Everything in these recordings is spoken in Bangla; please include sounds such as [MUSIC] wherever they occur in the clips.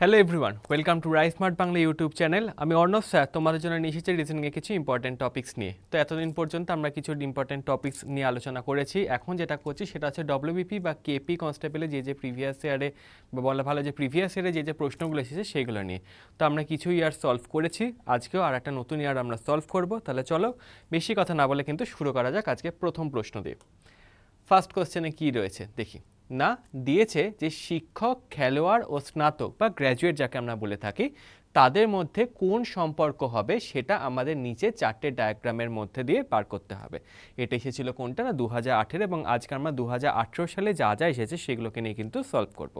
Hello everyone welcome to Rice Smart Bangla YouTube channel আমি অর্ণব স্যার তোমাদের জন্য নিয়ে এসেছি রিসেন্টলি কিছু ইম্পর্টেন্ট টপিক্স নিয়ে তো এতদিন পর্যন্ত আমরা কিছু ইম্পর্টেন্ট টপিক্স নিয়ে আলোচনা করেছি এখন যেটা করছি সেটা হচ্ছে ডব্লিউবিপি বা কেপি কনস্টেবলে যে যে প্রিভিয়াস ইয়ারে বলা ভালো যে প্রিভিয়াস ইয়ারে যে যে প্রশ্নগুলো এসেছে সেগুলো নিয়ে তো আমরা কিছু ইয়ার সলভ করেছি আজকেও আর একটা নতুন ইয়ার আমরা সলভ করব তাহলে চলো বেশি কথা না বলে কিন্তু শুরু করা যাক আজকে প্রথম প্রশ্ন দিয়ে ফার্স্ট কোয়েশ্চেনে কী রয়েছে দেখি না দিয়েছে যে শিক্ষক খেলোয়াড় ও স্নাতক বা গ্র্যাজুয়েট যাকে আমরা বলে থাকি তাদের মধ্যে কোন সম্পর্ক হবে সেটা আমাদের নিচে চারটে ডায়াগ্রামের মধ্যে দিয়ে পার করতে হবে এটা এসেছিল কোনটা না দু হাজার এবং আজকে আমরা দু সালে যা যা এসেছে সেগুলোকে নিয়ে কিন্তু সলভ করব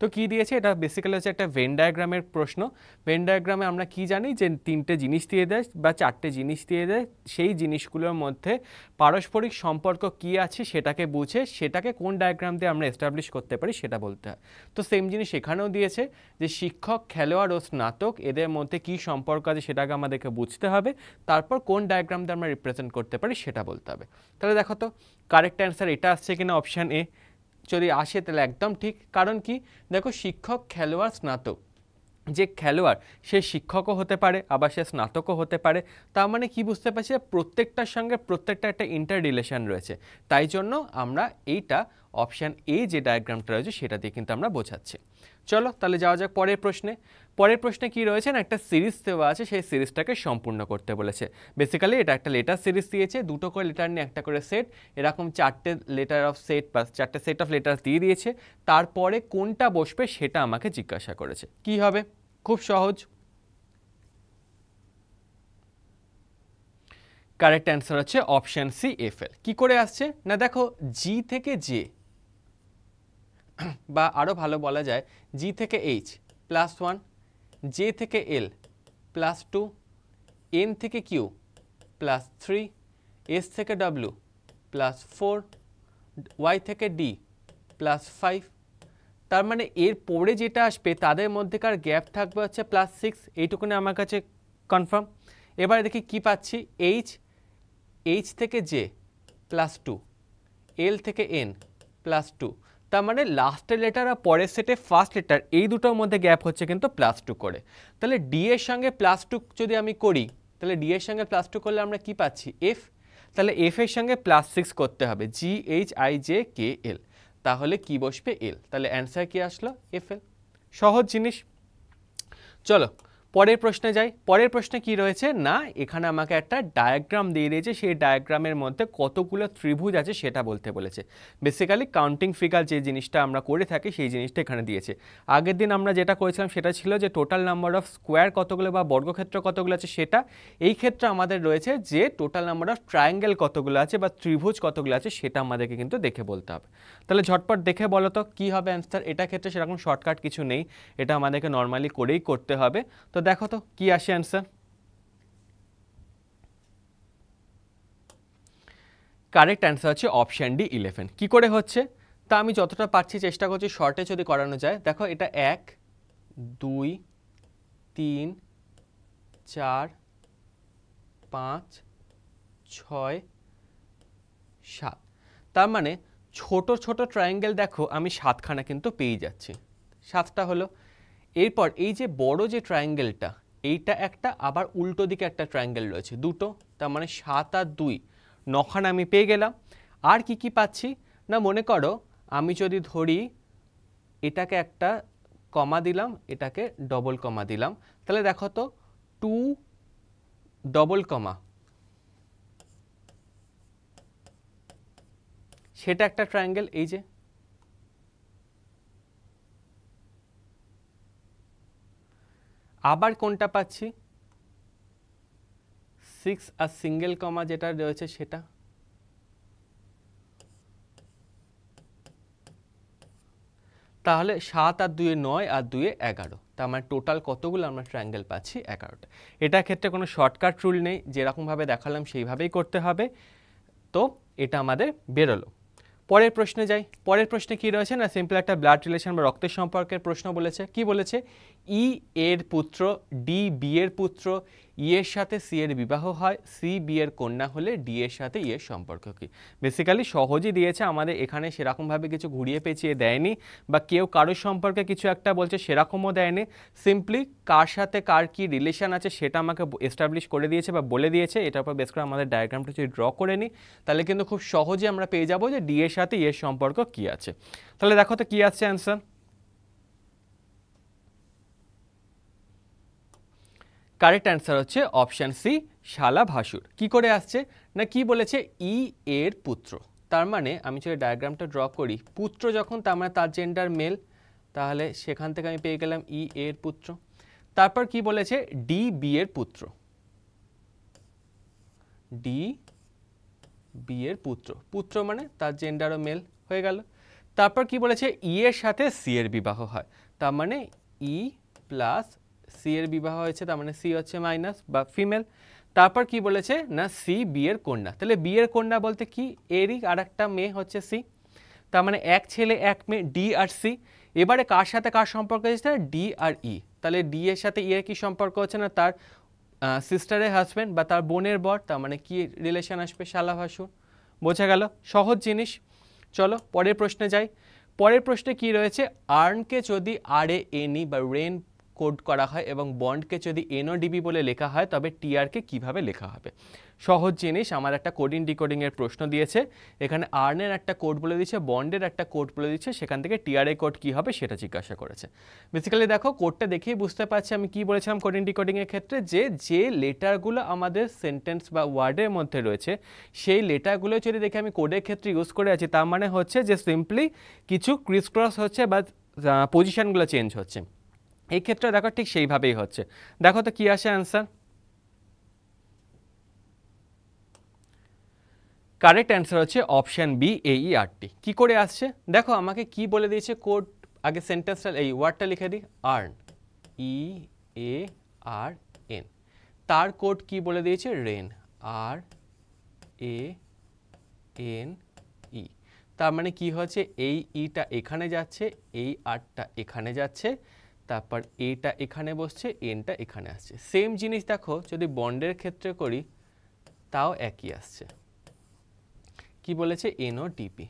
তো কি দিয়েছে এটা বেসিক্যালি হচ্ছে একটা ভেন ডায়াগ্রামের প্রশ্ন ভেন ডায়াগ্রামে আমরা কি জানি যে তিনটে জিনিস দিয়ে দেয় বা চারটে জিনিস দিয়ে দেয় সেই জিনিসগুলোর মধ্যে পারস্পরিক সম্পর্ক কি আছে সেটাকে বুঝে সেটাকে কোন ডায়াগ্রাম দিয়ে আমরা এস্টাবলিশ করতে পারি সেটা বলতে হয় তো সেম জিনিস এখানেও দিয়েছে যে শিক্ষক খেলোয়াড় ও স্নাতক এদের মধ্যে কি সম্পর্ক আছে সেটাকে আমাদেরকে বুঝতে হবে তারপর কোন ডায়াগ্রাম দিয়ে আমরা রিপ্রেজেন্ট করতে পারি সেটা বলতে হবে তাহলে দেখো তো কারেক্ট অ্যান্সার এটা আসছে কিনা অপশান এ যদি আসে তাহলে একদম ঠিক কারণ কি দেখো শিক্ষক খেলোয়াড় স্নাতক যে খেলোয়াড় সে শিক্ষকও হতে পারে আবার সে স্নাতকও হতে পারে তার মানে কি বুঝতে পারছি প্রত্যেকটার সঙ্গে প্রত্যেকটা একটা ইন্টার রিলেশন রয়েছে তাই জন্য আমরা এইটা অপশান এ যে ডায়াগ্রামটা রয়েছে সেটা দিয়ে কিন্তু আমরা বোঝাচ্ছি চলো তাহলে যাওয়া যাক পরের প্রশ্নে পরের প্রশ্নে কি রয়েছে না একটা সিরিজ দেওয়া আছে সেই সিরিজটাকে সম্পূর্ণ করতে বলেছে বেসিক্যালি এটা একটা লেটার সিরিজ দিয়েছে দুটো করে লেটার নিয়ে একটা করে সেট এরকম চারটে লেটার অফ সেট বা চারটে সেট অফ লেটার দিয়ে দিয়েছে তারপরে কোনটা বসবে সেটা আমাকে জিজ্ঞাসা করেছে কি হবে খুব সহজ কারেক্ট অ্যান্সার হচ্ছে অপশান সি এফ এল কী করে আসছে না দেখো জি থেকে জে [CLEARS THROAT] বা আরও ভালো বলা যায় জি থেকে এইচ প্লাস ওয়ান জে থেকে এল প্লাস টু এন থেকে কিউ প্লাস থ্রি এস থেকে ডাব্লু প্লাস ফোর ওয়াই থেকে ডি প্লাস ফাইভ তার মানে এর পরে যেটা আসবে তাদের মধ্যেকার গ্যাপ থাকবে হচ্ছে প্লাস সিক্স এইটুকুনি আমার কাছে কনফার্ম এবারে দেখি কি পাচ্ছি এইচ এইচ থেকে জে প্লাস টু এল থেকে এন প্লাস টু তার মানে লাস্টের লেটার আর পরের সেটে ফার্স্ট লেটার এই দুটোর মধ্যে গ্যাপ হচ্ছে কিন্তু প্লাস টু করে তাহলে ডি এর সঙ্গে প্লাস টু যদি আমি করি তাহলে ডি এর সঙ্গে প্লাস টু করলে আমরা কি পাচ্ছি এফ তাহলে এফ এর সঙ্গে প্লাস সিক্স করতে হবে G H I J K L তাহলে কি বসবে এল তাহলে অ্যান্সার কি আসলো এফ এল সহজ জিনিস চলো পরের প্রশ্নে যাই পরের প্রশ্নে কি রয়েছে না এখানে আমাকে একটা ডায়াগ্রাম দিয়ে দিয়েছে সেই ডায়াগ্রামের মধ্যে কতগুলো ত্রিভুজ আছে সেটা বলতে বলেছে বেসিক্যালি কাউন্টিং ফিগার যে জিনিসটা আমরা করে থাকি সেই জিনিসটা এখানে দিয়েছে আগের দিন আমরা যেটা করেছিলাম সেটা ছিল যে টোটাল নাম্বার অফ স্কোয়ার কতগুলো বা বর্গক্ষেত্র কতগুলো আছে সেটা এই ক্ষেত্রে আমাদের রয়েছে যে টোটাল নাম্বার অফ ট্রায়াঙ্গেল কতগুলো আছে বা ত্রিভুজ কতগুলো আছে সেটা আমাদেরকে কিন্তু দেখে বলতে হবে তাহলে ঝটপট দেখে বলো তো কী হবে অ্যান্সার এটা ক্ষেত্রে সেরকম শর্টকাট কিছু নেই এটা আমাদেরকে নর্মালি করেই করতে হবে তো দেখো তো কি আসে অ্যান্সার কারেক্ট অ্যান্সার হচ্ছে অপশান ডি ইলেভেন কি করে হচ্ছে তা আমি যতটা পারছি চেষ্টা করছি শর্টে যদি করানো যায় দেখো এটা এক দুই তিন চার পাঁচ ছয় সাত তার মানে ছোট ছোট ট্রায়াঙ্গেল দেখো আমি সাতখানা কিন্তু পেয়ে যাচ্ছি সাতটা হলো এরপর এই যে বড় যে ট্রায়াঙ্গেলটা এইটা একটা আবার উল্টো দিকে একটা ট্রায়াঙ্গেল রয়েছে দুটো তার মানে সাত আর দুই নখান আমি পেয়ে গেলাম আর কি কি পাচ্ছি না মনে করো আমি যদি ধরি এটাকে একটা কমা দিলাম এটাকে ডবল কমা দিলাম তাহলে দেখো তো টু ডবল কমা সেটা একটা ট্রায়াঙ্গেল এই যে আবার কোনটা পাচ্ছি সিক্স আর সিঙ্গেল কমা যেটা রয়েছে সেটা তাহলে সাত আর দুয়ে নয় আর দুয়ে এগারো তা আমার টোটাল কতগুলো আমরা ট্রায়াঙ্গেল পাচ্ছি এগারোটা এটার ক্ষেত্রে কোনো শর্টকাট রুল নেই যেরকমভাবে দেখালাম সেইভাবেই করতে হবে তো এটা আমাদের বেরোলো পরের প্রশ্নে যাই পরের প্রশ্নে কি রয়েছে না সিম্পল একটা ব্লাড রিলেশন বা রক্তের সম্পর্কের প্রশ্ন বলেছে কি বলেছে ই এর পুত্র ডি বি এর পুত্র ই এর সাথে সি এর বিবাহ হয় সি বি এর কন্যা হলে ডি এর সাথে ই এর সম্পর্ক কী বেসিক্যালি সহজে দিয়েছে আমাদের এখানে সেরকমভাবে কিছু ঘুরিয়ে পেঁচিয়ে দেয়নি বা কেউ কারোর সম্পর্কে কিছু একটা বলছে সেরকমও দেয়নি সিম্পলি কার সাথে কার কি রিলেশান আছে সেটা আমাকে এস্টাবলিশ করে দিয়েছে বা বলে দিয়েছে এটার উপর বেস করে আমাদের ডায়াগ্রামটা যদি ড্র করে নিই তাহলে কিন্তু খুব সহজে আমরা পেয়ে যাবো যে ডি এর সাথে ই এর সম্পর্ক কী আছে তাহলে দেখো তো কী আছে অ্যান্সার কারেক্ট অ্যান্সার হচ্ছে অপশান সি শালা ভাসুর কি করে আসছে না কি বলেছে ই e এর পুত্র তার মানে আমি যদি ডায়াগ্রামটা ড্র করি পুত্র যখন তার মানে তার জেন্ডার মেল তাহলে সেখান থেকে আমি পেয়ে গেলাম ই e এর পুত্র তারপর কি বলেছে ডি বি এর পুত্র ডি বি এর পুত্র পুত্র মানে তার জেন্ডারও মেল হয়ে গেল তারপর কি বলেছে ই e এর সাথে সি এর বিবাহ হয় তার মানে ই প্লাস সি এর বিবাহ হয়েছে তার মানে সি হচ্ছে মাইনাস বা ফিমেল তারপর কি বলেছে না সি বিয়ের কন্যা তাহলে বিয়ের কন্যা বলতে কি এরই আর একটা মেয়ে হচ্ছে সি তার মানে এক ছেলে এক মেয়ে ডি আর সি এবারে কার সাথে কার সম্পর্ক হয়েছে না ডি আর ই e। তাহলে ডি এর সাথে ইয়ের e এর কি সম্পর্ক হচ্ছে না তার সিস্টারের হাজব্যান্ড বা তার বোনের বর তার মানে কি রিলেশন আসবে শালা ভাসুর বোঝা গেল সহজ জিনিস চলো পরের প্রশ্নে যাই পরের প্রশ্নে কি রয়েছে আর্নকে যদি আর এ এনই বা রেন কোড করা হয় এবং বন্ডকে যদি এনওডিবি বলে লেখা হয় তবে টিআরকে কিভাবে লেখা হবে সহজ জিনিস আমার একটা কোডিং ডিকোডিংয়ের প্রশ্ন দিয়েছে এখানে আর্নের একটা কোড বলে দিচ্ছে বন্ডের একটা কোড বলে দিচ্ছে সেখান থেকে টিআরএ কোড কী হবে সেটা জিজ্ঞাসা করেছে বেসিক্যালি দেখো কোডটা দেখেই বুঝতে পারছি আমি কি বলেছিলাম কোডিং ডিকোডিংয়ের ক্ষেত্রে যে যে লেটারগুলো আমাদের সেন্টেন্স বা ওয়ার্ডের মধ্যে রয়েছে সেই লেটারগুলো যদি দেখে আমি কোডের ক্ষেত্রে ইউজ করে আছি তার মানে হচ্ছে যে সিম্পলি কিছু ক্রিস ক্রস হচ্ছে বা পজিশানগুলো চেঞ্জ হচ্ছে এই ক্ষেত্রে দেখো ঠিক সেইভাবেই হচ্ছে দেখো তো কি আসে অ্যান্সার কারেক্ট অ্যান্সার হচ্ছে অপশান বি এই আরটি কী করে আসছে দেখো আমাকে কি বলে দিয়েছে কোড আগে সেন্টেন্সটা এই ওয়ার্ডটা লিখে দিই earn E A R N তার কোড কি বলে দিয়েছে rain R A N E তার মানে কি হচ্ছে এই ইটা e এখানে যাচ্ছে এই আরটা এখানে যাচ্ছে তারপর এটা এখানে বসছে এনটা এখানে আসছে সেম জিনিস দেখো যদি বন্ডের ক্ষেত্রে করি তাও একই আসছে কি বলেছে এনও ডিপি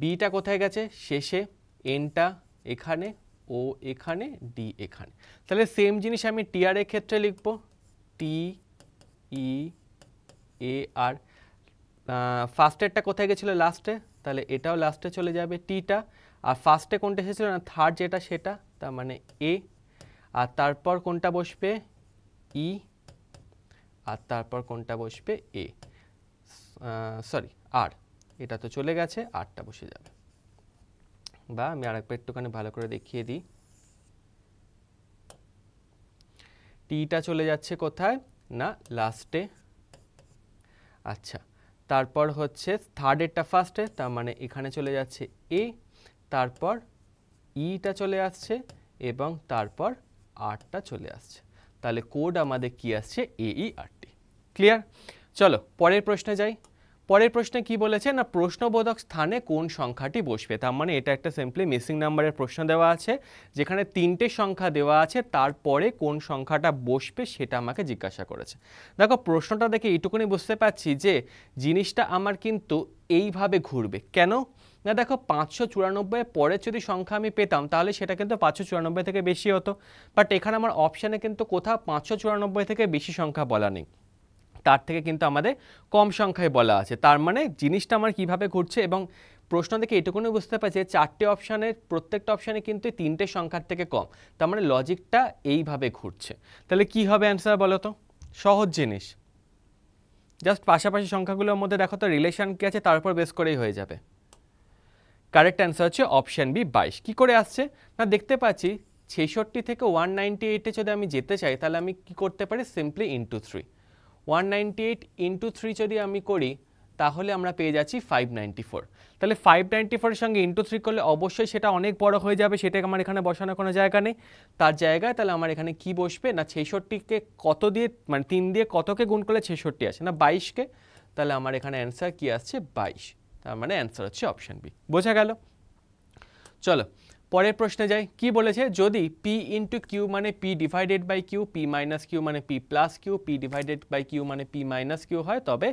বিটা কোথায় গেছে শেষে এনটা এখানে ও এখানে ডি এখানে তাহলে সেম জিনিস আমি টিআর এর ক্ষেত্রে লিখব টি ই e এ আর ফার্স্টেরটা কোথায় গেছিলো লাস্টে তাহলে এটাও লাস্টে চলে যাবে টিটা আর ফার্স্টে কোনটা এসেছিল না থার্ড যেটা সেটা তার মানে এ আর তারপর কোনটা বসবে ই e। আর তারপর কোনটা বসবে এ সরি আর এটা তো চলে গেছে আরটা বসে যাবে বা আমি আর একবার একটুখানি ভালো করে দেখিয়ে দিই টিটা চলে যাচ্ছে কোথায় না লাস্টে আচ্ছা তারপর হচ্ছে থার্ডেরটা ফার্স্টে তার মানে এখানে চলে যাচ্ছে এ তারপর ইটা চলে আসছে এবং তারপর আরটা চলে আসছে তাহলে কোড আমাদের কি আসছে এ ই আরটি ক্লিয়ার চলো পরের প্রশ্নে যাই পরের প্রশ্নে কি বলেছে না প্রশ্নবোধক স্থানে কোন সংখ্যাটি বসবে তার মানে এটা একটা সিম্পলি মিসিং নাম্বারের প্রশ্ন দেওয়া আছে যেখানে তিনটে সংখ্যা দেওয়া আছে তারপরে কোন সংখ্যাটা বসবে সেটা আমাকে জিজ্ঞাসা করেছে দেখো প্রশ্নটা দেখে এইটুকুনি বুঝতে পারছি যে জিনিসটা আমার কিন্তু এইভাবে ঘুরবে কেন না দেখো পাঁচশো চুরানব্বই পরের যদি সংখ্যা আমি পেতাম তাহলে সেটা কিন্তু পাঁচশো চুরানব্বই থেকে বেশি হতো বাট এখানে আমার অপশানে কিন্তু কোথাও পাঁচশো চুরানব্বই থেকে বেশি সংখ্যা বলা নেই তার থেকে কিন্তু আমাদের কম সংখ্যায় বলা আছে তার মানে জিনিসটা আমার কিভাবে ঘুরছে এবং প্রশ্ন থেকে এটুকুনি বুঝতে পারছি চারটে অপশানের প্রত্যেকটা অপশানে কিন্তু তিনটে সংখ্যার থেকে কম তার মানে লজিকটা এইভাবে ঘুরছে তাহলে কি হবে অ্যান্সার বলো তো সহজ জিনিস জাস্ট পাশাপাশি সংখ্যাগুলোর মধ্যে দেখো তো রিলেশান কী আছে তার উপর বেস করেই হয়ে যাবে কারেক্ট অ্যান্সার হচ্ছে অপশান বি বাইশ কী করে আসছে না দেখতে পাচ্ছি ছেষট্টি থেকে ওয়ান নাইনটি এইটে যদি আমি যেতে চাই তাহলে আমি কি করতে পারি simply into three one ninety eight into three যদি আমি করি তাহলে আমরা পেয়ে যাচ্ছি ফাইভ নাইনটি ফোর তাহলে ফাইভ নাইনটি ফোরের সঙ্গে ইন্টু থ্রি করলে অবশ্যই সেটা অনেক বড় হয়ে যাবে সেটাকে আমার এখানে বসানো কোনো জায়গা নেই তার জায়গায় তাহলে আমার এখানে কি বসবে না ছেষট্টিকে কত দিয়ে মানে তিন দিয়ে কতকে গুণ করলে ছেষট্টি আসে না বাইশকে তাহলে আমার এখানে অ্যান্সার কি আসছে বাইশ তার মানে অ্যান্সার হচ্ছে অপশান বি বোঝা গেল চলো পরের প্রশ্নে যাই কি বলেছে যদি পি ইন্টু কিউ মানে P divided by Q P minus Q মানে P plus Q P divided by Q মানে পি মাইনাস কিউ হয় তবে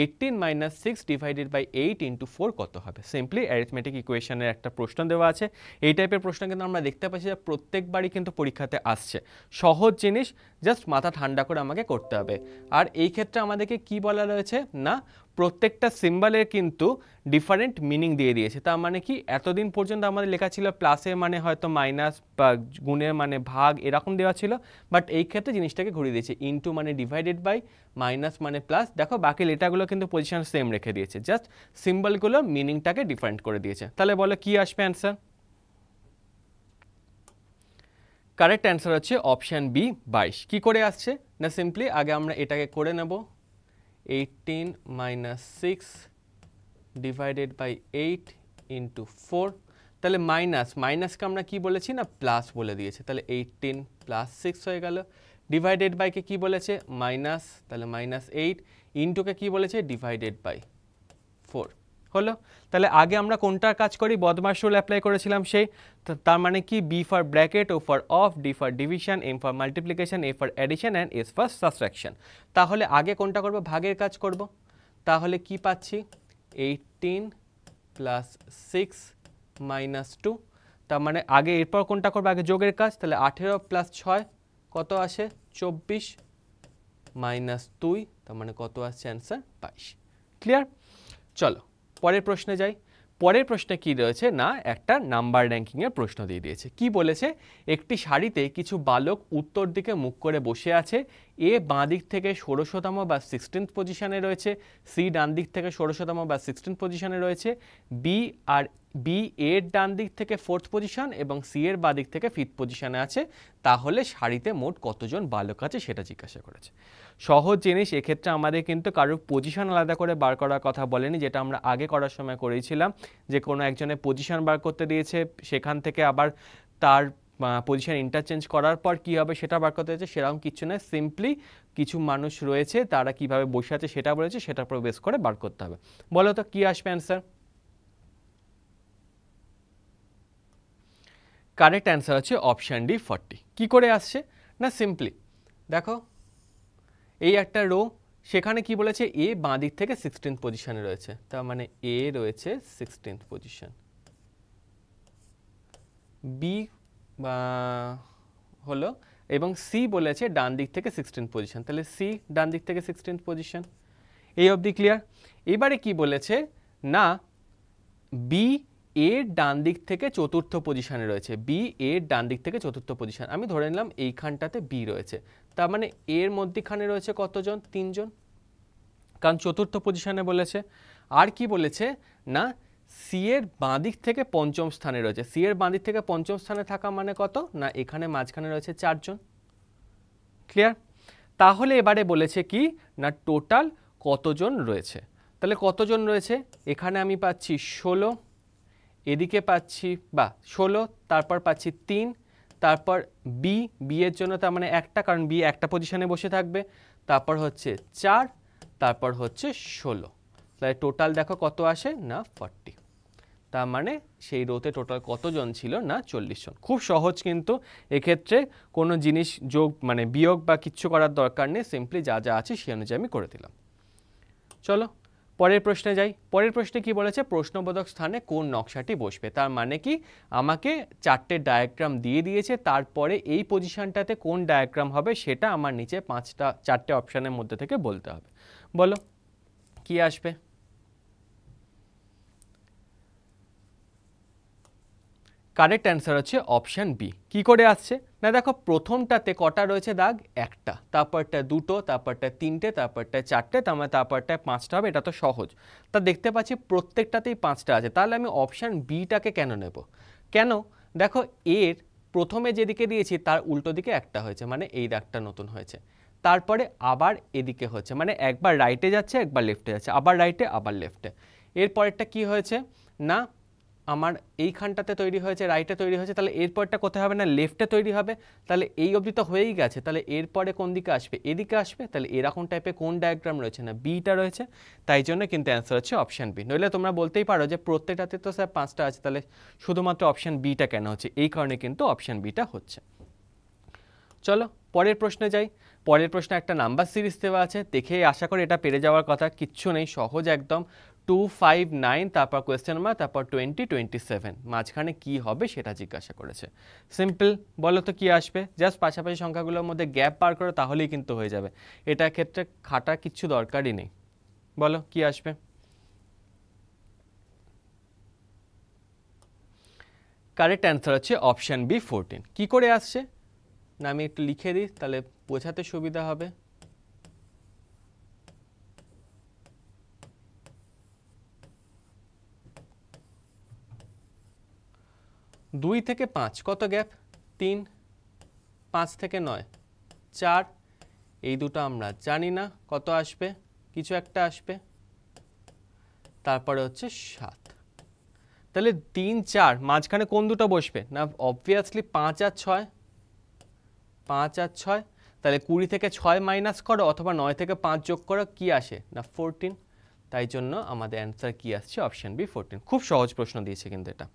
eighteen minus six divided by eight into four কত হবে সিম্পলি অ্যারিথমেটিক ইকুয়েশনের একটা প্রশ্ন দেওয়া আছে এই টাইপের প্রশ্ন কিন্তু আমরা দেখতে পাচ্ছি যে প্রত্যেকবারই কিন্তু পরীক্ষাতে আসছে সহজ জিনিস জাস্ট মাথা ঠান্ডা করে আমাকে করতে হবে আর এই ক্ষেত্রে আমাদেরকে কি বলা রয়েছে না প্রত্যেকটা সিম্বলের কিন্তু ডিফারেন্ট মিনিং দিয়ে দিয়েছে তার মানে কি এতদিন পর্যন্ত আমাদের লেখা ছিল প্লাসের মানে হয়তো মাইনাস বা গুণের মানে ভাগ এরকম দেওয়া ছিল বাট এই ক্ষেত্রে জিনিসটাকে ঘুরিয়ে দিয়েছে ইনটু মানে ডিভাইডেড বাই মাইনাস মানে প্লাস দেখো বাকি লেটারগুলো কিন্তু পজিশন সেম রেখে দিয়েছে জাস্ট সিম্বলগুলো মিনিংটাকে ডিফারেন্ট করে দিয়েছে তাহলে বলো কি আসবে অ্যান্সার কারেক্ট অ্যান্সার হচ্ছে অপশান বি বাইশ কী করে আসছে না সিম্পলি আগে আমরা এটাকে করে নেব 18 minus 6 divided by 8 into 4 তাহলে মাইনাস মাইনাসকে আমরা কি বলেছি না প্লাস বলে দিয়েছে তাহলে এইটিন প্লাস সিক্স হয়ে গেল ডিভাইডেড বাইকে কি বলেছে মাইনাস তাহলে মাইনাস এইট ইন্টুকে কি বলেছে ডিভাইডেড বাই ফোর হলো তাহলে আগে আমরা কোনটার কাজ করি বদমাস রুল অ্যাপ্লাই করেছিলাম সেই তার মানে কি B for bracket O for of D for division M for multiplication A for addition and S for subtraction তাহলে আগে কোনটা করব ভাগের কাজ করব তাহলে কি পাচ্ছি eighteen plus six minus two তার মানে আগে এরপর কোনটা করবো আগে যোগের কাজ তাহলে আঠেরো প্লাস ছয় কত আসে চব্বিশ মাইনাস দুই তার মানে কত আসছে অ্যান্সার বাইশ ক্লিয়ার চলো পরের প্রশ্নে যাই পরের প্রশ্নে কি রয়েছে না একটা নাম্বার র্যাঙ্কিংয়ের প্রশ্ন দিয়ে দিয়েছে কি বলেছে একটি শাড়িতে কিছু বালক উত্তর দিকে মুখ করে বসে আছে এ বাঁ দিক থেকে ষোড়শতম বা সিক্সটিন্থ পজিশানে রয়েছে সি ডান দিক থেকে ষোড়শতম বা সিক্সটিন্থ পজিশানে রয়েছে বি আর বি এর ডান দিক থেকে ফোর্থ পজিশন এবং সি এর বা দিক থেকে ফিফথ পজিশনে আছে তাহলে শাড়িতে মোট কতজন বালক আছে সেটা জিজ্ঞাসা করেছে সহজ জিনিস এক্ষেত্রে আমাদের কিন্তু কারোর পজিশন আলাদা করে বার করার কথা বলেনি যেটা আমরা আগে করার সময় করেছিলাম যে কোনো একজনের পজিশন বার করতে দিয়েছে সেখান থেকে আবার তার পজিশন ইন্টারচেঞ্জ করার পর কী হবে সেটা বার করতে হয়েছে সেরকম কিছু না সিম্পলি কিছু মানুষ রয়েছে তারা কিভাবে বসে আছে সেটা বলেছে সেটার উপর বেস করে বার করতে হবে বলো তো কী আসবে অ্যান্সার কারেক্ট অ্যান্সার হচ্ছে অপশান ডি ফর্টি কী করে আসছে না সিম্পলি দেখো এই একটা রো সেখানে কি বলেছে এ বাঁ দিক থেকে সিক্সটিন পজিশানে রয়েছে তার মানে এ রয়েছে সিক্সটিন পজিশন বি হলো এবং সি বলেছে ডান দিক থেকে সিক্সটিন পজিশন তাহলে সি ডান দিক থেকে সিক্সটিন পজিশন এই অবধি ক্লিয়ার এবারে কি বলেছে না বি এর ডান দিক থেকে চতুর্থ পজিশানে রয়েছে বি এর ডান দিক থেকে চতুর্থ পজিশান আমি ধরে নিলাম এইখানটাতে বি রয়েছে তার মানে এর মধ্যেখানে রয়েছে কতজন তিনজন কারণ চতুর্থ পজিশানে বলেছে আর কি বলেছে না সি এর বাঁদিক থেকে পঞ্চম স্থানে রয়েছে সি এর বাঁদিক থেকে পঞ্চম স্থানে থাকা মানে কত না এখানে মাঝখানে রয়েছে চারজন ক্লিয়ার তাহলে এবারে বলেছে কি না টোটাল কতজন রয়েছে তাহলে কতজন রয়েছে এখানে আমি পাচ্ছি ষোলো এদিকে পাচ্ছি বা ষোলো তারপর পাচ্ছি তিন তারপর বি বিয়ের জন্য তার মানে একটা কারণ বি একটা পজিশানে বসে থাকবে তারপর হচ্ছে চার তারপর হচ্ছে ষোলো তাহলে টোটাল দেখো কত আসে না ফর্টি তার মানে সেই রোতে টোটাল কতজন ছিল না চল্লিশ জন খুব সহজ কিন্তু এক্ষেত্রে কোনো জিনিস যোগ মানে বিয়োগ বা কিচ্ছু করার দরকার নেই সিম্পলি যা যা আছে সে অনুযায়ী আমি করে দিলাম চলো পরের প্রশ্নে যাই পরের প্রশ্নে কি বলেছে প্রশ্নবোধক স্থানে কোন নকশাটি বসবে তার মানে কি আমাকে চারটে ডায়াগ্রাম দিয়ে দিয়েছে তারপরে এই পজিশানটাতে কোন ডায়াগ্রাম হবে সেটা আমার নিচে পাঁচটা চারটে অপশানের মধ্যে থেকে বলতে হবে বলো কি আসবে কারেক্ট অ্যান্সার হচ্ছে অপশান বি কি করে আসছে না দেখো প্রথমটাতে কটা রয়েছে দাগ একটা তারপরটা দুটো তারপরটা তিনটে তারপরটা চারটে তারপর মানে তারপরটা পাঁচটা হবে এটা তো সহজ তা দেখতে পাচ্ছি প্রত্যেকটাতেই পাঁচটা আছে তাহলে আমি অপশান বিটাকে কেন নেব কেন দেখো এর প্রথমে যেদিকে দিয়েছি তার উল্টো দিকে একটা হয়েছে মানে এই দাগটা নতুন হয়েছে তারপরে আবার এদিকে হচ্ছে মানে একবার রাইটে যাচ্ছে একবার লেফটে যাচ্ছে আবার রাইটে আবার লেফটে এরপরেরটা কি হয়েছে না আমার এইখানটাতে তৈরি হয়েছে রাইটে তৈরি হয়েছে তাহলে এরপরটা কোথায় হবে না লেফটে তৈরি হবে তাহলে এই অবধি তো হয়েই গেছে তাহলে এরপরে কোন দিকে আসবে এদিকে আসবে তাহলে এরকম টাইপে কোন ডায়াগ্রাম রয়েছে না বিটা রয়েছে তাই জন্য কিন্তু অ্যান্সার হচ্ছে অপশান বি নইলে তোমরা বলতেই পারো যে প্রত্যেকটাতে তো স্যার পাঁচটা আছে তাহলে শুধুমাত্র অপশান বিটা কেন হচ্ছে এই কারণে কিন্তু অপশান বিটা হচ্ছে চলো পরের প্রশ্নে যাই পরের প্রশ্নে একটা নাম্বার সিরিজ দেওয়া আছে দেখে আশা করি এটা পেরে যাওয়ার কথা কিচ্ছু নেই সহজ একদম টু ফাইভ নাইন তারপর কোয়েশ্চেন মার্ক তারপর টোয়েন্টি টোয়েন্টি সেভেন মাঝখানে কী হবে সেটা জিজ্ঞাসা করেছে সিম্পল বলো তো কী আসবে জাস্ট পাশাপাশি সংখ্যাগুলোর মধ্যে গ্যাপ পার করো তাহলেই কিন্তু হয়ে যাবে এটা ক্ষেত্রে খাটা কিচ্ছু দরকারই নেই বলো কী আসবে কারেক্ট অ্যান্সার হচ্ছে অপশান বি ফোরটিন কী করে আসছে না আমি একটু লিখে দিই তাহলে বোঝাতে সুবিধা হবে দুই থেকে পাঁচ কত গ্যাপ তিন পাঁচ থেকে নয় চার এই দুটো আমরা জানি না কত আসবে কিছু একটা আসবে তারপরে হচ্ছে সাত তাহলে তিন চার মাঝখানে কোন দুটো বসবে না অবভিয়াসলি পাঁচ আর ছয় পাঁচ আর ছয় তাহলে কুড়ি থেকে ছয় মাইনাস করো অথবা নয় থেকে পাঁচ যোগ করো কি আসে না ফোরটিন তাই জন্য আমাদের অ্যান্সার কি আসছে অপশান বি ফোরটিন খুব সহজ প্রশ্ন দিয়েছে কিন্তু এটা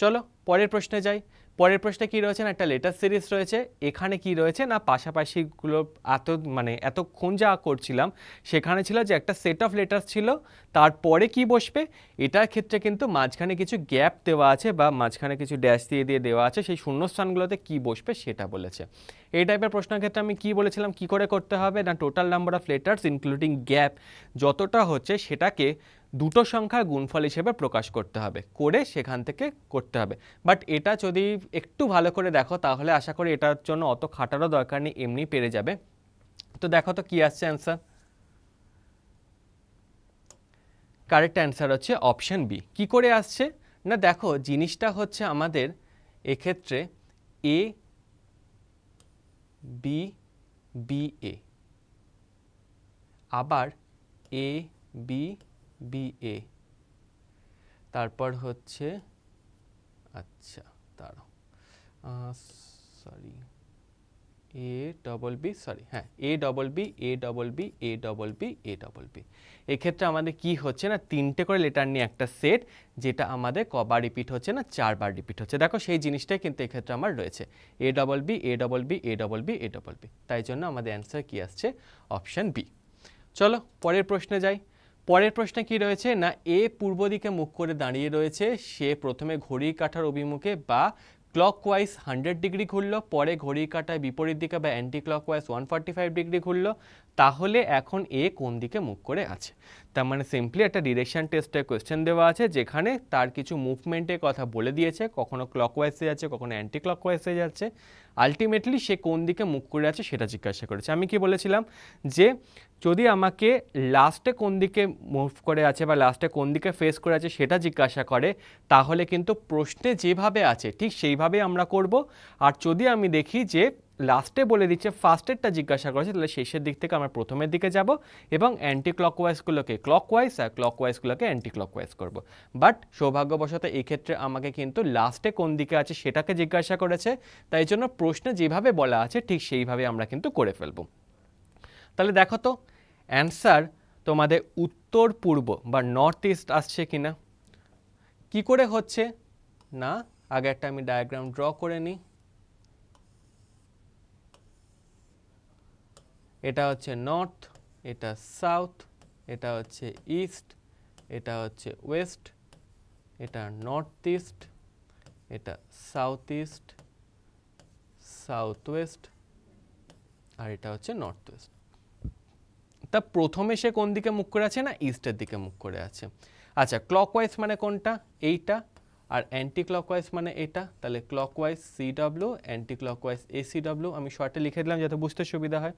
চলো পরের প্রশ্নে যাই পরের প্রশ্নে কি রয়েছে না একটা লেটার সিরিজ রয়েছে এখানে কি রয়েছে না পাশাপাশিগুলো এত মানে এতক্ষণ যা করছিলাম সেখানে ছিল যে একটা সেট অফ লেটার্স ছিল তারপরে কি বসবে এটার ক্ষেত্রে কিন্তু মাঝখানে কিছু গ্যাপ দেওয়া আছে বা মাঝখানে কিছু ড্যাশ দিয়ে দিয়ে দেওয়া আছে সেই শূন্যস্থানগুলোতে কি বসবে সেটা বলেছে এই টাইপের প্রশ্নের ক্ষেত্রে আমি কি বলেছিলাম কি করে করতে হবে না total number of letters including gap যতটা হচ্ছে সেটাকে দুটো সংখ্যার গুণফল হিসেবে প্রকাশ করতে হবে করে সেখান থেকে করতে হবে বাট এটা যদি একটু ভালো করে দেখো তাহলে আশা করি এটার জন্য অত খাটারও দরকার নেই এমনি পেরে যাবে তো দেখো তো কী আসছে অ্যান্সার কারেক্ট অ্যান্সার হচ্ছে অপশান বি কি করে আসছে না দেখো জিনিসটা হচ্ছে আমাদের এক্ষেত্রে এ বি বি এ আবার এ বি বিএ তারপর হচ্ছে আচ্ছা দাঁড়াও sorry A double B sorry হ্যাঁ A double B A double B A double B A double B এক্ষেত্রে আমাদের কি হচ্ছে না তিনটে করে লেটার নিয়ে একটা সেট যেটা আমাদের কবার রিপিট হচ্ছে না চারবার রিপিট হচ্ছে দেখো সেই জিনিসটাই কিন্তু এক্ষেত্রে আমার রয়েছে A double B A double B A double B A double B তাই জন্য আমাদের অ্যান্সার কি আসছে অপশান বি চলো পরের প্রশ্নে যাই পরের প্রশ্নে কি রয়েছে না এ পূর্ব দিকে মুখ করে দাঁড়িয়ে রয়েছে সে প্রথমে ঘড়ির কাঠার অভিমুখে বা ক্লকওয়াইজ হান্ড্রেড ডিগ্রি ঘুরলো পরে ঘড়ির কাঁটায় বিপরীত দিকে বা অ্যান্টি ক্লকওয়াইজ ওয়ান ডিগ্রি ঘুরলো তাহলে এখন এ কোন দিকে মুভ করে আছে তার মানে সিম্পলি একটা ডিরেকশান টেস্টের কোয়েশ্চেন দেওয়া আছে যেখানে তার কিছু মুভমেন্টের কথা বলে দিয়েছে কখনো ক্লকওয়াইজে যাচ্ছে কখনো অ্যান্টি ক্লকওয়াইজে যাচ্ছে আলটিমেটলি সে কোন দিকে মুভ করে আছে সেটা জিজ্ঞাসা করেছে আমি কি বলেছিলাম যে যদি আমাকে লাস্টে কোন দিকে মুভ করে আছে বা লাস্টে কোন দিকে ফেস করে আছে সেটা জিজ্ঞাসা করে তাহলে কিন্তু প্রশ্নে যেভাবে আছে ঠিক সেইভাবে আমরা করব আর যদি আমি দেখি যে লাস্টে বলে দিচ্ছে ফার্স্টেরটা জিজ্ঞাসা করেছে তাহলে শেষের দিক থেকে আমরা প্রথমের দিকে যাব এবং অ্যান্টি ক্লকওয়াইজগুলোকে ক্লকওয়াইজ আর ক্লকওয়াইজগুলোকে অ্যান্টি ক্লকওয়াইজ করবো বাট সৌভাগ্যবশত এই ক্ষেত্রে আমাকে কিন্তু লাস্টে কোন দিকে আছে সেটাকে জিজ্ঞাসা করেছে তাই জন্য প্রশ্ন যেভাবে বলা আছে ঠিক সেইভাবে আমরা কিন্তু করে ফেলব তাহলে দেখো তো অ্যান্সার তোমাদের উত্তর পূর্ব বা নর্থ ইস্ট আসছে কি না কী করে হচ্ছে না আগে একটা আমি ডায়াগ্রাম ড্র করে নিই এটা হচ্ছে নর্থ এটা সাউথ এটা হচ্ছে ইস্ট এটা হচ্ছে ওয়েস্ট এটা নর্থ ইস্ট এটা সাউথ ইস্ট সাউথ ওয়েস্ট আর এটা হচ্ছে নর্থ ওয়েস্ট তা প্রথমে সে কোন দিকে মুখ করে আছে না ইস্টের দিকে মুখ করে আছে আচ্ছা ক্লকওয়াইজ মানে কোনটা এইটা আর অ্যান্টি ক্লকওয়াইজ মানে এটা তাহলে clockwise C W anti clockwise A C W আমি শর্টে লিখে দিলাম যাতে বুঝতে সুবিধা হয়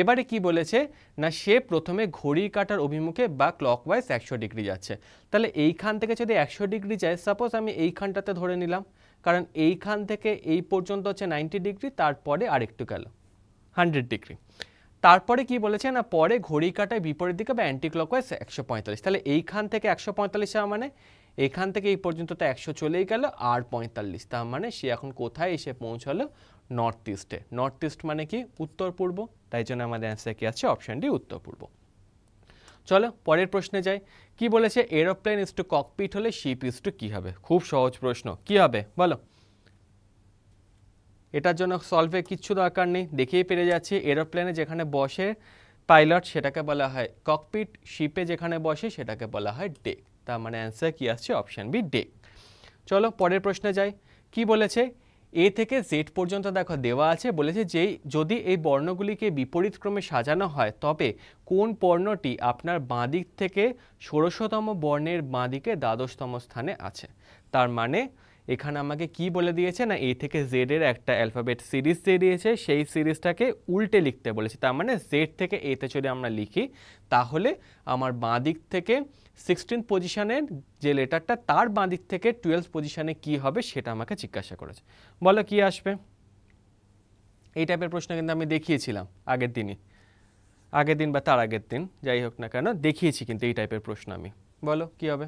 এবারে কি বলেছে না সে প্রথমে ঘড়ি কাটার অভিমুখে বা ক্লকওয়াইজ একশো ডিগ্রি যাচ্ছে তাহলে এইখান থেকে যদি একশো ডিগ্রি যায় সাপোজ আমি এইখানটাতে ধরে নিলাম কারণ এইখান থেকে এই পর্যন্ত হচ্ছে নাইনটি ডিগ্রি তারপরে আরেকটু গেল হান্ড্রেড ডিগ্রি তারপরে কি বলেছে না পরে ঘড়ি কাটায় বিপরীত দিকে বা অ্যান্টি ক্লকওয়াইজ একশো পঁয়তাল্লিশ তাহলে এইখান থেকে একশো পঁয়তাল্লিশ মানে এখান থেকে এই পর্যন্ত তো একশো চলেই গেল আর পঁয়তাল্লিশ তার মানে সে এখন কোথায় এসে পৌঁছালো নর্থ ইস্টে নর্থ ইস্ট মানে কি উত্তর পূর্ব তাই জন্য আমাদের অ্যান্সার কী আছে অপশান ডি উত্তর পূর্ব চলো পরের প্রশ্নে যাই কি বলেছে এরোপ্লেন ইস টু ককপিট হলে শিপ ইস টু কী হবে খুব সহজ প্রশ্ন কি হবে বলো এটার জন্য সলভে কিচ্ছু দরকার নেই দেখেই পেরে যাচ্ছি এরোপ্লেনে যেখানে বসে পাইলট সেটাকে বলা হয় ককপিট শিপে যেখানে বসে সেটাকে বলা হয় ডেক তার মানে অ্যান্সার কী আসছে অপশান বি ডেক চলো পরের প্রশ্নে যাই কি বলেছে এ থেকে জেড পর্যন্ত দেখো দেওয়া আছে বলেছে যে যদি এই বর্ণগুলিকে বিপরীত ক্রমে সাজানো হয় তবে কোন বর্ণটি আপনার বাঁ দিক থেকে ষোড়শতম বর্ণের বাঁদিকে দ্বাদশতম স্থানে আছে তার মানে এখানে আমাকে কি বলে দিয়েছে না এ থেকে জেডের একটা অ্যালফাবেট সিরিজ দিয়ে দিয়েছে সেই সিরিজটাকে উল্টে লিখতে বলেছে তার মানে জেড থেকে এতে যদি আমরা লিখি তাহলে আমার বাঁ দিক থেকে সিক্সটিন পজিশানের যে লেটারটা তার বাঁ দিক থেকে টুয়েলভ পজিশানে কি হবে সেটা আমাকে জিজ্ঞাসা করেছে বলো কি আসবে এই টাইপের প্রশ্ন কিন্তু আমি দেখিয়েছিলাম আগের দিনই আগের দিন বা তার আগের দিন যাই হোক না কেন দেখিয়েছি কিন্তু এই টাইপের প্রশ্ন আমি বলো কি হবে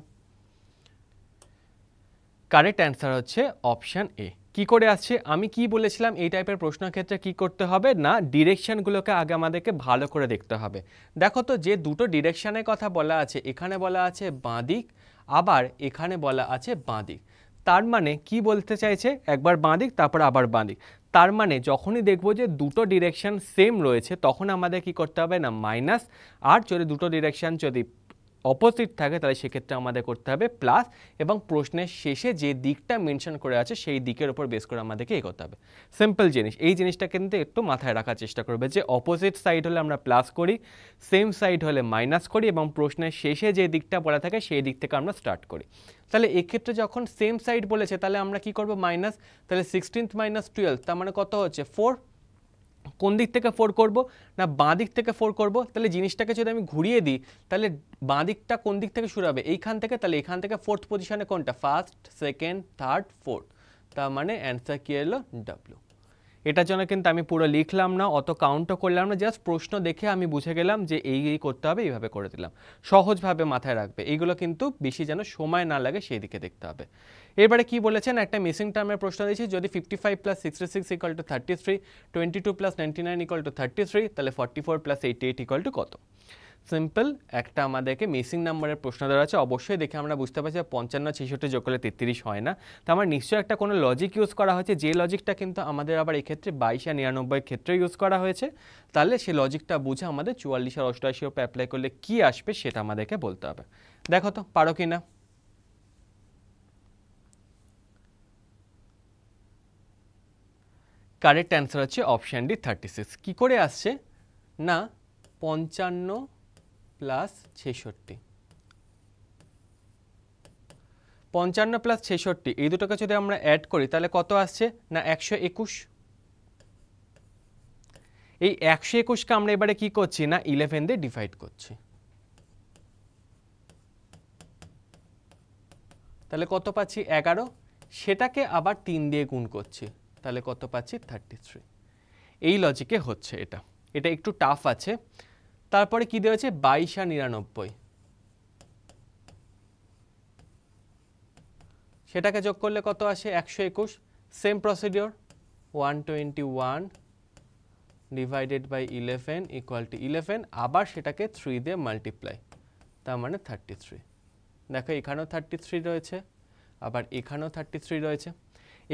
কারেক্ট অ্যান্সার হচ্ছে অপশান এ কি করে আসছে আমি কি বলেছিলাম এই টাইপের প্রশ্ন ক্ষেত্রে কি করতে হবে না ডিরেকশানগুলোকে আগে আমাদেরকে ভালো করে দেখতে হবে দেখো তো যে দুটো ডিরেকশানের কথা বলা আছে এখানে বলা আছে বাঁদিক আবার এখানে বলা আছে বাঁদিক তার মানে কি বলতে চাইছে একবার বাঁদিক তারপর আবার বাঁদিক তার মানে যখনই দেখব যে দুটো ডিরেকশান সেম রয়েছে তখন আমাদের কি করতে হবে না মাইনাস আর যদি দুটো ডিরেকশান যদি অপোজিট থাকে তাহলে সেক্ষেত্রে আমাদের করতে হবে প্লাস এবং প্রশ্নের শেষে যে দিকটা মেনশন করে আছে সেই দিকের উপর বেস করে আমাদেরকে এগোতে হবে সিম্পল জিনিস এই জিনিসটা কিন্তু একটু মাথায় রাখার চেষ্টা করবে যে অপোজিট সাইড হলে আমরা প্লাস করি সেম সাইড হলে মাইনাস করি এবং প্রশ্নের শেষে যে দিকটা বলা থাকে সেই দিক থেকে আমরা স্টার্ট করি তাহলে এক্ষেত্রে যখন সেম সাইড বলেছে তাহলে আমরা কি করব মাইনাস তাহলে সিক্সটিন্থ মাইনাস টুয়েলভ তার মানে কত হচ্ছে ফোর কোন দিক থেকে ফোর করব না বাঁ দিক থেকে ফোর করব তাহলে জিনিসটাকে যদি আমি ঘুরিয়ে দিই তাহলে বাঁ দিকটা কোন দিক থেকে শুরু হবে এইখান থেকে তাহলে এখান থেকে ফোর্থ পজিশনে কোনটা ফার্স্ট সেকেন্ড থার্ড ফোর্থ তার মানে অ্যান্সার কী এলো ডাব্লু এটার জন্য কিন্তু আমি পুরো লিখলাম না অত কাউন্টও করলাম না জাস্ট প্রশ্ন দেখে আমি বুঝে গেলাম যে এই এই করতে হবে এইভাবে করে দিলাম সহজভাবে মাথায় রাখবে এইগুলো কিন্তু বেশি যেন সময় না লাগে সেই দিকে দেখতে হবে এবারে কি বলেছেন একটা মিসিং টার্মের প্রশ্ন দিয়েছি যদি fifty five plus sixty six equal to thirty three twenty two plus ninety nine equal to thirty three তাহলে forty four plus eighty eight equal to কত সিম্পল একটা আমাদেরকে মিসিং নাম্বারের প্রশ্ন দেওয়া আছে অবশ্যই দেখে আমরা বুঝতে পারছি পঞ্চান্ন ছেষট্টি যোগ করলে তেত্রিশ হয় না তো আমার নিশ্চয়ই একটা কোনো লজিক ইউজ করা হয়েছে যে লজিকটা কিন্তু আমাদের আবার এক্ষেত্রে বাইশ আর নিরানব্বই ক্ষেত্রে ইউজ করা হয়েছে তাহলে সেই লজিকটা বুঝে আমাদের চুয়াল্লিশ আর অষ্টআশি ওপর অ্যাপ্লাই করলে কি আসবে সেটা আমাদেরকে বলতে হবে দেখো তো পারো কি না কারেক্ট অ্যান্সার হচ্ছে অপশান ডি থার্টি সিক্স কী করে আসছে না পঞ্চান্ন প্লাস ছেষট্টি পঞ্চান্ন প্লাস ছেষট্টি এই দুটোকে যদি আমরা অ্যাড করি তাহলে কত আসছে না একশো একুশ এই একশো একুশকে আমরা এবারে কি করছি না ইলেভেন দিয়ে ডিভাইড করছি তাহলে কত পাচ্ছি এগারো সেটাকে আবার তিন দিয়ে গুণ করছি তাহলে কত পাচ্ছি থার্টি থ্রি এই লজিকে হচ্ছে এটা এটা একটু টাফ আছে তারপরে কি দেওয়া আছে বাইশ আর নিরানব্বই সেটাকে যোগ করলে কত আসে একশো একুশ same procedure one twenty one divided by eleven equal to eleven আবার সেটাকে থ্রি দিয়ে মাল্টিপ্লাই তার মানে থার্টি থ্রি দেখো এখানেও থার্টি থ্রি রয়েছে আবার এখানেও থার্টি থ্রি রয়েছে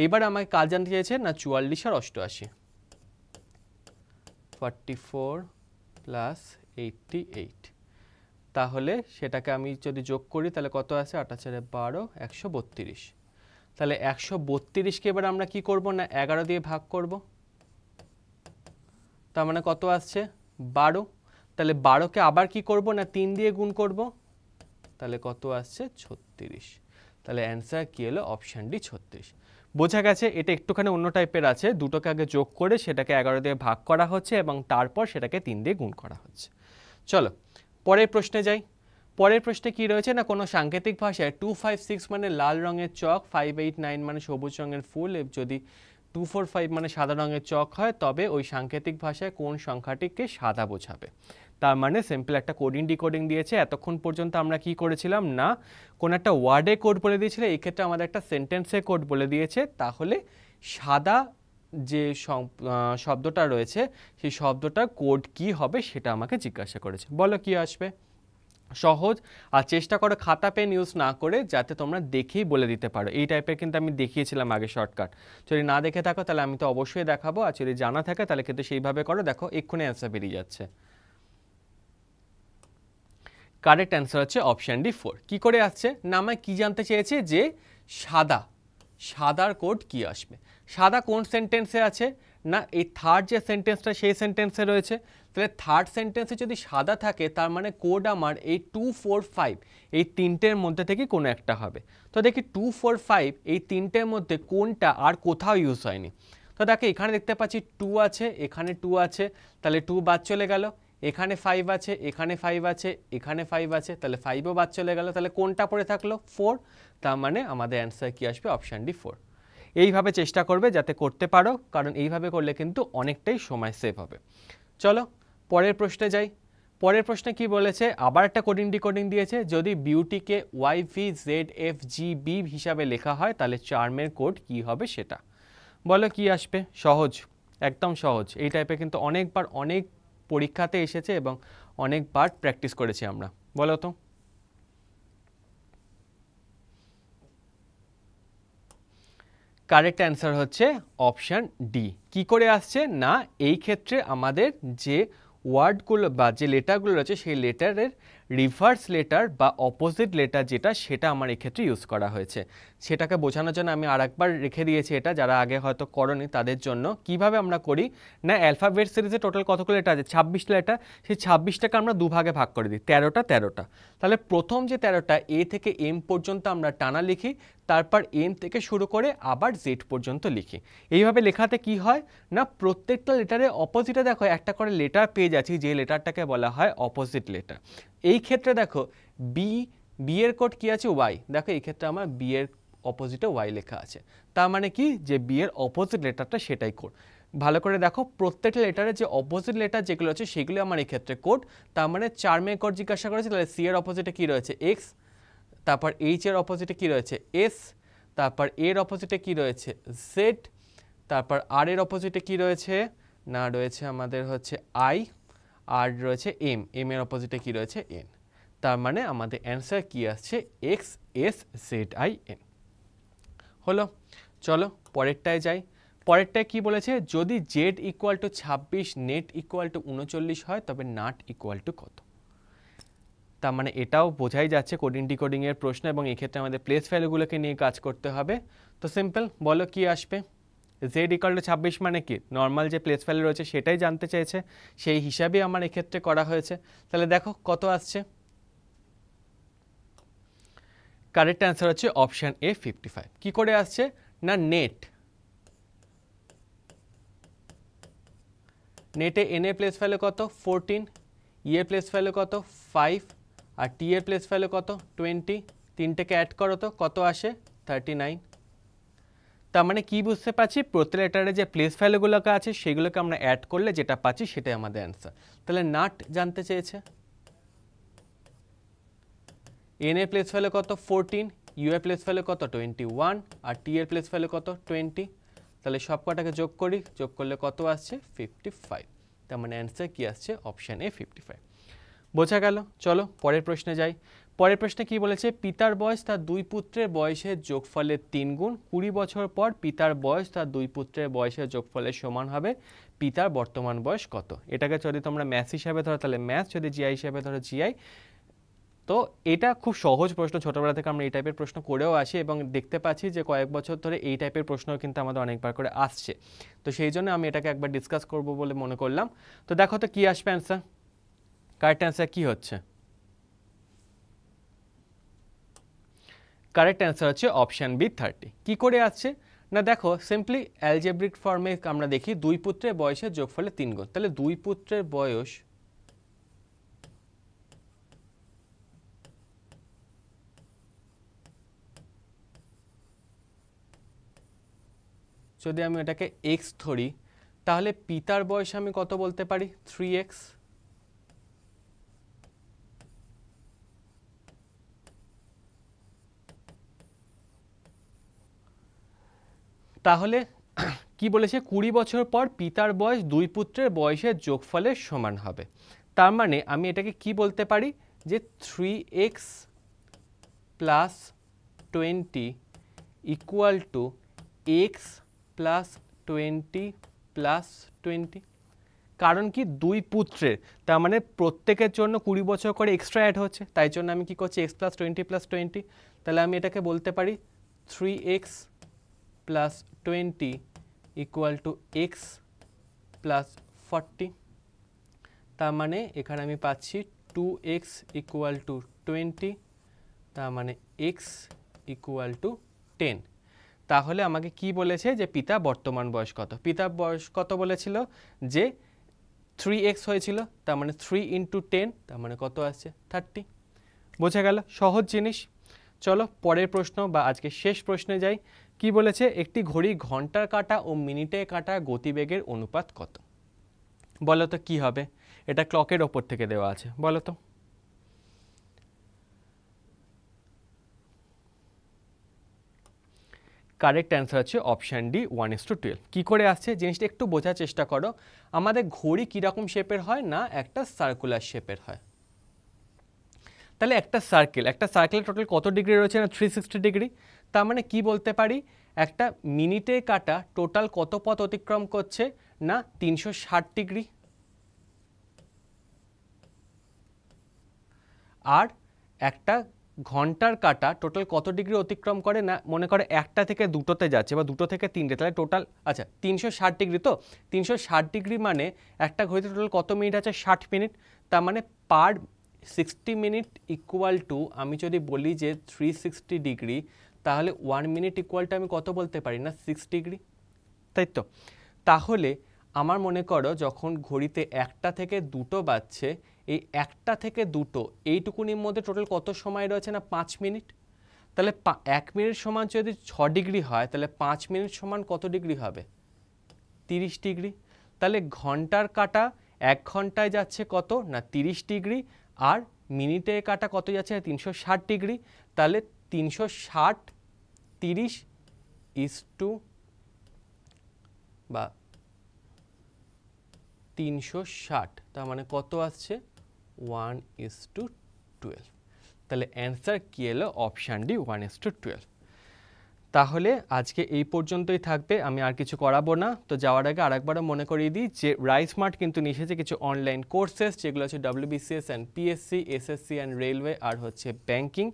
এইবার আমাকে কাজ জানতে চাইছে না চুয়াল্লিশ আর অষ্টআশি forty four plus eighty eight তাহলে সেটাকে আমি যদি যোগ করি তাহলে কত আছে আটাচারে বারো একশো বত্রিশ তাহলে একশো বত্রিশকে এবার আমরা কি করব না এগারো দিয়ে ভাগ করব তার মানে কত আসছে বারো তাহলে বারোকে আবার কি করব না তিন দিয়ে গুণ করব তাহলে কত আসছে ছত্রিশ তাহলে অ্যান্সার কী হলো অপশান ডি ছত্রিশ বোঝা গেছে এটা একটুখানি অন্য টাইপের আছে দুটোকে আগে যোগ করে সেটাকে এগারো দিয়ে ভাগ করা হচ্ছে এবং তারপর সেটাকে তিন দিয়ে গুণ করা হচ্ছে চলো পরের প্রশ্নে যাই পরের প্রশ্নে কি রয়েছে না কোনো সাংকেতিক ভাষায় টু ফাইভ সিক্স মানে লাল রঙের চক ফাইভ এইট নাইন মানে সবুজ রঙের ফুল যদি টু ফোর ফাইভ মানে সাদা রঙের চক হয় তবে ওই সাংকেতিক ভাষায় কোন সংখ্যাটিকে সাদা বোঝাবে তার মানে সিম্পল একটা কোডিং ডিকোডিং দিয়েছে এতক্ষণ পর্যন্ত আমরা কি করেছিলাম না কোন একটা ওয়ার্ডে কোড বলে দিয়েছিল এক্ষেত্রে আমাদের একটা সেন্টেন্সে কোড বলে দিয়েছে তাহলে সাদা যে শব্দটা রয়েছে সেই শব্দটার কোড কি হবে সেটা আমাকে জিজ্ঞাসা করেছে বলো কি আসবে সহজ আর চেষ্টা করো খাতা পেন ইউজ না করে যাতে তোমরা দেখেই বলে দিতে পারো এই টাইপের কিন্তু আমি দেখিয়েছিলাম আগে শর্টকাট যদি না দেখে থাকো তাহলে আমি তো অবশ্যই দেখাবো আর যদি জানা থাকে তাহলে কিন্তু সেইভাবে করো দেখো এক্ষুনি অ্যান্সার বেরিয়ে যাচ্ছে কারেক্ট অ্যান্সার হচ্ছে অপশান ডি ফোর কী করে আসছে না আমায় কী জানতে চেয়েছে যে সাদা সাদার কোড কি আসবে সাদা কোন সেন্টেন্সে আছে না এই থার্ড যে সেন্টেন্সটা সেই সেন্টেন্সে রয়েছে তাহলে থার্ড সেন্টেন্সে যদি সাদা থাকে তার মানে কোড আমার এই টু ফোর ফাইভ এই তিনটের মধ্যে থেকে কোনো একটা হবে তো দেখি টু ফোর ফাইভ এই তিনটের মধ্যে কোনটা আর কোথাও ইউজ হয়নি তো দেখো এখানে দেখতে পাচ্ছি টু আছে এখানে টু আছে তাহলে টু বাদ চলে গেল এখানে ফাইভ আছে এখানে ফাইভ আছে এখানে ফাইভ আছে তাহলে ফাইভও বাদ চলে গেল তাহলে কোনটা পড়ে থাকলো ফোর তার মানে আমাদের অ্যান্সার কী আসবে অপশান ডি ফোর এইভাবে চেষ্টা করবে যাতে করতে পারো কারণ এইভাবে করলে কিন্তু অনেকটাই সময় সেভ হবে চলো পরের প্রশ্নে যাই পরের প্রশ্নে কি বলেছে আবার একটা কোডিং ডিকোডিং দিয়েছে যদি বিউটিকে Y V Z F G B হিসাবে লেখা হয় তাহলে চার্মের কোড কি হবে সেটা বলো কি আসবে সহজ একদম সহজ এই টাইপে কিন্তু অনেকবার অনেক পরীক্ষাতে এসেছে এবং অনেক পার্ট প্র্যাকটিস করেছি আমরা বলো তো কারেক্ট অ্যান্সার হচ্ছে অপশান ডি কি করে আসছে না এই ক্ষেত্রে আমাদের যে ওয়ার্ডগুলো বা যে লেটারগুলো রয়েছে সেই লেটারের রিভার্স লেটার বা অপোজিট লেটার যেটা সেটা আমার এক্ষেত্রে ইউজ করা হয়েছে সেটাকে বোঝানোর জন্য আমি আরেকবার রেখে দিয়েছি এটা যারা আগে হয়তো করনি তাদের জন্য কিভাবে আমরা করি না অ্যালফাবেট সিরিজে টোটাল কতগুলো লেটার আছে ছাব্বিশটা লেটার সেই ছাব্বিশটাকে আমরা দুভাগে ভাগ করে দিই তেরোটা তেরোটা তাহলে প্রথম যে তেরোটা এ থেকে এম পর্যন্ত আমরা টানা লিখি তারপর এন থেকে শুরু করে আবার জেড পর্যন্ত লিখি এইভাবে লেখাতে কি হয় না প্রত্যেকটা লেটারের অপোজিটে দেখো একটা করে লেটার পেয়ে যাচ্ছি যে লেটারটাকে বলা হয় অপোজিট লেটার এই ক্ষেত্রে দেখো বি বি এর কোড কী আছে ওয়াই দেখো এই ক্ষেত্রে আমার বি এর অপোজিটে ওয়াই লেখা আছে তার মানে কি যে বি এর অপোজিট লেটারটা সেটাই কোড ভালো করে দেখো প্রত্যেকটা লেটারে যে অপোজিট লেটার যেগুলো আছে সেগুলো আমার এই ক্ষেত্রে কোড তার মানে চার মে কোড জিজ্ঞাসা করেছে তাহলে সি এর অপোজিটে কী রয়েছে এক্স তারপর এইচ এর অপোজিটে কী রয়েছে এস তারপর এর অপোজিটে কী রয়েছে জেড তারপর আর এর অপোজিটে কী রয়েছে না রয়েছে আমাদের হচ্ছে আই আর রয়েছে এম এম এর অপোজিটে কী রয়েছে এন তার মানে আমাদের অ্যান্সার কি আসছে X S Z I N হলো চলো পরেরটায় যাই পরেরটায় কি বলেছে যদি জেড ইকুয়াল টু ছাব্বিশ নেট ইকুয়াল টু উনচল্লিশ হয় তবে নাট ইকুয়াল টু কত তার মানে এটাও বোঝাই যাচ্ছে কোডিং ডিকোডিংয়ের প্রশ্ন এবং এক্ষেত্রে আমাদের প্লেস ভ্যালুগুলোকে নিয়ে কাজ করতে হবে তো সিম্পল বলো কি আসবে জেড ইকাল টু ছাব্বিশ মানে কি নর্মাল যে প্লেস ভ্যালু রয়েছে সেটাই জানতে চেয়েছে সেই হিসাবে আমার এক্ষেত্রে করা হয়েছে তাহলে দেখো কত আসছে কারেক্ট অ্যান্সার হচ্ছে অপশান এ ফিফটি ফাইভ কী করে আসছে না নেট নেটে এন প্লেস ভ্যালু কত ফোরটিন ইয়ে প্লেস ভ্যালু কত ফাইভ আর টি এ প্লেস ভ্যালু কত টোয়েন্টি তিনটেকে অ্যাড করো তো কত আসে থার্টি নাইন তার মানে কি বুঝতে পারছি প্রতি লেটারে যে প্লেস ভ্যালুগুলোকে আছে সেগুলোকে আমরা অ্যাড করলে যেটা পাচ্ছি সেটাই আমাদের অ্যান্সার তাহলে নাট জানতে চেয়েছে এন এ প্লেস ভ্যালু কত ফোরটিন ইউ এ প্লেস ভ্যালু কত টোয়েন্টি ওয়ান আর টি এর প্লেস ভ্যালু কত টোয়েন্টি তাহলে সব কটাকে যোগ করি যোগ করলে কত আসছে ফিফটি ফাইভ তার মানে অ্যান্সার কী আসছে অপশান এ ফিফটি ফাইভ বোঝা গেল চলো পরের প্রশ্নে যাই পরের প্রশ্নে কি বলেছে পিতার বয়স তার দুই পুত্রের বয়সের যোগফলের তিন গুণ কুড়ি বছর পর পিতার বয়স তার দুই পুত্রের বয়সের যোগফলের সমান হবে পিতার বর্তমান বয়স কত এটাকে যদি তোমরা ম্যাথ হিসাবে ধরো তাহলে ম্যাথ যদি জিআই হিসাবে ধরো জিআই তো এটা খুব সহজ প্রশ্ন ছোটোবেলা থেকে আমরা এই টাইপের প্রশ্ন করেও আসি এবং দেখতে পাচ্ছি যে কয়েক বছর ধরে এই টাইপের প্রশ্ন কিন্তু আমাদের অনেকবার করে আসছে তো সেই জন্য আমি এটাকে একবার ডিসকাস করব বলে মনে করলাম তো দেখো তো কী আসবে অ্যান্সার কারেক্ট অ্যান্সার কী হচ্ছে কারেক্ট অ্যান্সার হচ্ছে অপশান বি থার্টি কী করে আসছে না দেখো সিম্পলি অ্যালজেব্রিক ফর্মে আমরা দেখি দুই পুত্রের বয়সের যোগফলে তিন গুণ তাহলে দুই পুত্রের বয়স যদি আমি এটাকে এক্স ধরি তাহলে পিতার বয়স আমি কত বলতে পারি থ্রি এক্স তাহলে কি বলেছে কুড়ি বছর পর পিতার বয়স দুই পুত্রের বয়সের যোগফলের সমান হবে তার মানে আমি এটাকে কি বলতে পারি যে three X plus twenty equal to X plus twenty plus twenty কারণ কি দুই পুত্রের তার মানে প্রত্যেকের জন্য কুড়ি বছর করে এক্সট্রা অ্যাড হচ্ছে তাই জন্য আমি কি করছি X plus twenty plus twenty তাহলে আমি এটাকে বলতে পারি three X plus 20 equal to X plus forty তার মানে এখানে আমি পাচ্ছি two X equal to twenty তার মানে এক্স ইকুয়াল টু টেন তাহলে আমাকে কি বলেছে যে পিতা বর্তমান বয়স কত পিতা বয়স কত বলেছিল যে থ্রি এক্স হয়েছিল তার মানে থ্রি ইন্টু টেন তার মানে কত আসছে থার্টি বোঝা গেল সহজ জিনিস চলো পরের প্রশ্ন বা আজকে শেষ প্রশ্নে যাই কি বলেছে একটি ঘড়ি ঘন্টার কাটা ও মিনিটে কাটা গতিবেগের অনুপাত কত বলো তো কী হবে এটা ক্লকের ওপর থেকে দেওয়া আছে বলো তো কারেক্ট অ্যান্সার হচ্ছে option D one is to twelve কী করে আসছে জিনিসটা একটু বোঝার চেষ্টা করো আমাদের ঘড়ি কীরকম শেপের হয় না একটা সার্কুলার শেপের হয় তাহলে একটা সার্কেল একটা সার্কেলের টোটাল কত ডিগ্রি রয়েছে না থ্রি সিক্সটি ডিগ্রি তার মানে কি বলতে পারি একটা মিনিটে কাটা টোটাল কত পথ অতিক্রম করছে না তিনশো ডিগ্রি আর একটা ঘন্টার কাটা টোটাল কত ডিগ্রি অতিক্রম করে না মনে করে একটা থেকে দুটোতে যাচ্ছে বা দুটো থেকে তিনটে তাহলে টোটাল আচ্ছা তিনশো ষাট ডিগ্রি তো তিনশো ষাট ডিগ্রি মানে একটা ঘড়িতে টোটাল কত মিনিট আছে ষাট মিনিট তার মানে per sixty minute equal to আমি যদি বলি যে থ্রি সিক্সটি ডিগ্রি তাহলে ওয়ান মিনিট ইকুয়ালটা আমি কত বলতে পারি না সিক্স ডিগ্রি তাই তো তাহলে আমার মনে করো যখন ঘড়িতে একটা থেকে দুটো বাজছে এই একটা থেকে দুটো এইটুকুনির মধ্যে টোটাল কত সময় রয়েছে না পাঁচ মিনিট তাহলে এক মিনিট সমান যদি ছ ডিগ্রি হয় তাহলে পাঁচ মিনিট সমান কত ডিগ্রি হবে তিরিশ ডিগ্রি তাহলে ঘন্টার কাটা এক ঘন্টায় যাচ্ছে কত না তিরিশ ডিগ্রি আর মিনিটে কাটা কত যাচ্ছে তিনশো ষাট ডিগ্রি তাহলে তিনশো ষাট তিরিশ ইস টু বা তিনশো ষাট তার মানে কত আসছে ওয়ান ইস টু টুয়েলভ তাহলে অ্যান্সার কী এলো option D one is to twelve তাহলে আজকে এই পর্যন্তই থাকবে আমি আর কিছু করাবো না তো যাওয়ার আগে আরেকবার মনে করিয়ে দিই যে রাইসমার্ট কিন্তু নিশেছে কিছু অনলাইন কোর্সেস যেগুলো হচ্ছে WBCS and PSC SSC and railway আর হচ্ছে ব্যাংকিং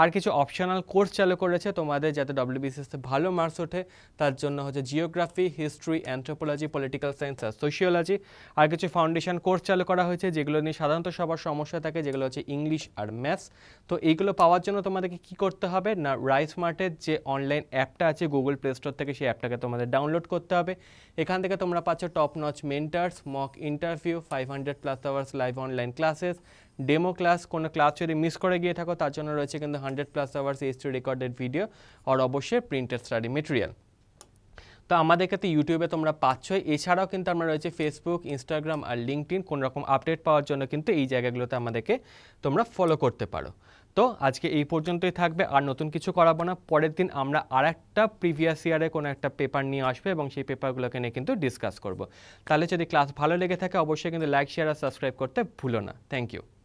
আর কিছু অপশনাল কোর্স চালু করেছে তোমাদের যাতে ডব্লিউবিসিএসে ভালো মার্কস ওঠে তার জন্য হচ্ছে geography history anthropology political science আর সোশিওলজি আর কিছু ফাউন্ডেশন কোর্স চালু করা হয়েছে যেগুলো নিয়ে সাধারণত সবার সমস্যা থাকে যেগুলো হচ্ছে ইংলিশ আর ম্যাথস তো এইগুলো পাওয়ার জন্য তোমাদেরকে কি করতে হবে না রাইস মার্টের যে অনলাইন অ্যাপটা আছে গুগল প্লে স্টোর থেকে সেই অ্যাপটাকে তোমাদের ডাউনলোড করতে হবে এখান থেকে তোমরা পাচ্ছ top notch mentors mock interview five hundred plus hours live online classes demo class কোনো ক্লাস যদি মিস করে গিয়ে থাকো তার জন্য রয়েছে কিন্তু hundred plus hours H recorded video আর অবশ্যই প্রিন্টেড স্টাডি মেটেরিয়াল তো আমাদের ক্ষেত্রে ইউটিউবে তোমরা পাচ্ছই এছাড়াও কিন্তু আমরা রয়েছে ফেসবুক ইনস্টাগ্রাম আর লিঙ্কডিন কোন রকম আপডেট পাওয়ার জন্য কিন্তু এই জায়গাগুলোতে আমাদেরকে তোমরা ফলো করতে পারো তো আজকে এই পর্যন্তই থাকবে আর নতুন কিছু করাবো না পরের দিন আমরা আর একটা প্রিভিয়াস ইয়ারে কোনো একটা পেপার নিয়ে আসবে এবং সেই পেপারগুলোকে নিয়ে কিন্তু ডিসকাস করব তাহলে যদি ক্লাস ভালো লেগে থাকে অবশ্যই কিন্তু লাইক শেয়ার আর সাবস্ক্রাইব করতে ভুলো না থ্যাংক ইউ